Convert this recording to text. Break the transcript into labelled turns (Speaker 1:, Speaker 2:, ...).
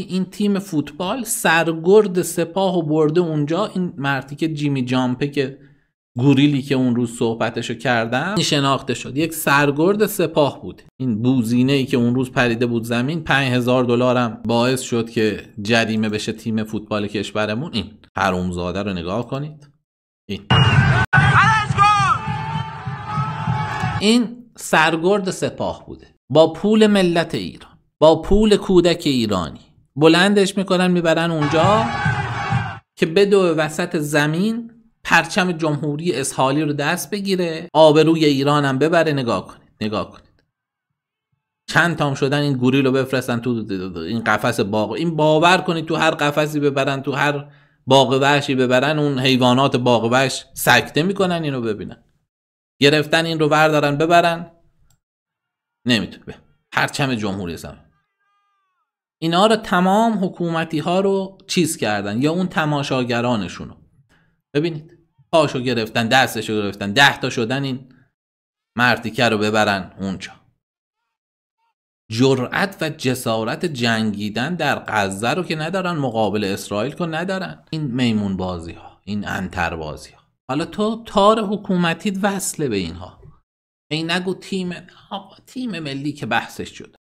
Speaker 1: این تیم فوتبال سرگرد سپاه و برده اونجا این مردی که جیمی جامپه که گوریلی که اون روز صحبتشو کردم شناخته شد یک سرگرد سپاه بود این بوزینه ای که اون روز پریده بود زمین 5000 هم باعث شد که جریمه بشه تیم فوتبال کشورمون این حرومزاده رو نگاه کنید این این سرگرد سپاه بوده با پول ملت ایران با پول کودک ایرانی بلندش میکنن میبرن اونجا که بدو وسط زمین پرچم جمهوری اسحالی رو دست بگیره آبروی ایران هم ببره نگاه کنید نگاه کنید چند تام شدن این گوریل رو بفرستن تو این قفس باغ این باور کنید تو هر قفسی ببرن تو هر باغ وحشی ببرن اون حیوانات باغ وحش سکته میکنن اینو ببینن گرفتن این رو بردارن ببرن نمیتونه پرچم جمهوری زمین اینا رو تمام حکومتی ها رو چیز کردن یا اون تماشاگرانشون رو ببینید پاشو گرفتن دستشو گرفتن ده تا شدن این مرتیکه رو ببرن اونجا جرأت و جسارت جنگیدن در غزه رو که ندارن مقابل اسرائیل که ندارن این میمون بازی ها این انتر بازی ها حالا تو تار حکومتیت وصله به اینها این نگو تیم
Speaker 2: تیم ملی که بحثش شد